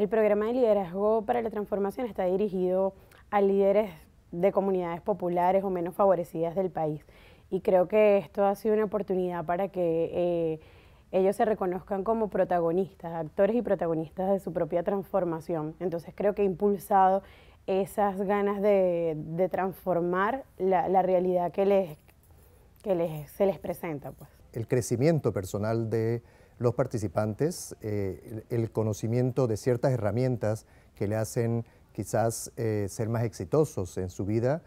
El programa de liderazgo para la transformación está dirigido a líderes de comunidades populares o menos favorecidas del país. Y creo que esto ha sido una oportunidad para que eh, ellos se reconozcan como protagonistas, actores y protagonistas de su propia transformación. Entonces creo que ha impulsado esas ganas de, transformar la, la, realidad que, les, que les, se les presenta. Pues. El crecimiento personal de los participantes eh, el conocimiento de ciertas herramientas que le hacen quizás eh, ser más exitosos en su vida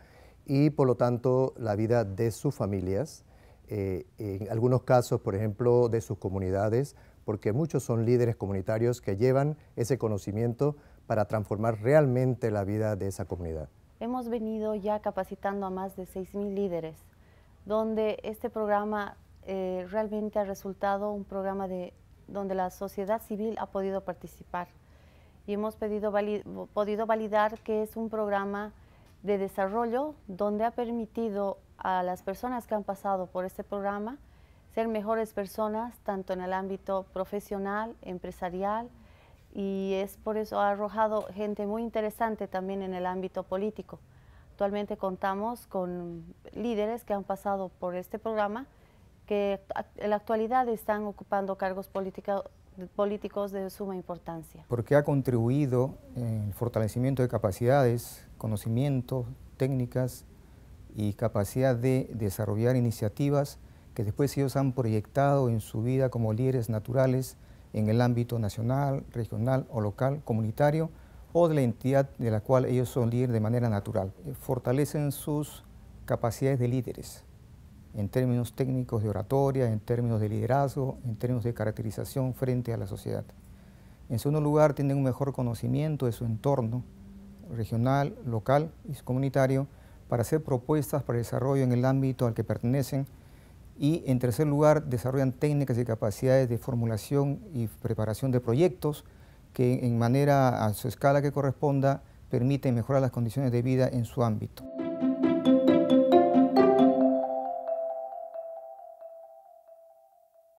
y por lo tanto la vida de sus familias, eh, en algunos casos, por ejemplo, de sus comunidades, porque muchos son líderes comunitarios que llevan ese conocimiento para transformar realmente la vida de esa comunidad. Hemos venido ya capacitando a más de 6.000 líderes, donde este programa eh, realmente ha resultado un programa donde la sociedad civil ha podido participar y hemos podido validar que es un programa de desarrollo donde ha permitido a las personas que han pasado por este programa ser mejores personas tanto en el ámbito profesional, empresarial y es por eso ha arrojado gente muy interesante también en el ámbito político. Actualmente contamos con líderes que han pasado por este programa que en la actualidad están ocupando cargos políticos de suma importancia. Porque ha contribuido en el fortalecimiento de capacidades, conocimientos, técnicas y capacidad de desarrollar iniciativas que después ellos han proyectado en su vida como líderes naturales en el ámbito nacional, regional o local, comunitario o de la entidad de la cual ellos son líderes de manera natural. Eh, fortalecen sus capacidades de líderes en términos técnicos de oratoria, en términos de liderazgo, en términos de caracterización frente a la sociedad. En segundo lugar, tienen un mejor conocimiento de su entorno regional, local y comunitario para hacer propuestas para el desarrollo en el ámbito al que pertenecen. Y en tercer lugar, desarrollan técnicas y capacidades de formulación y preparación de proyectos que en manera a su escala que corresponda permiten mejorar las condiciones de vida en su ámbito.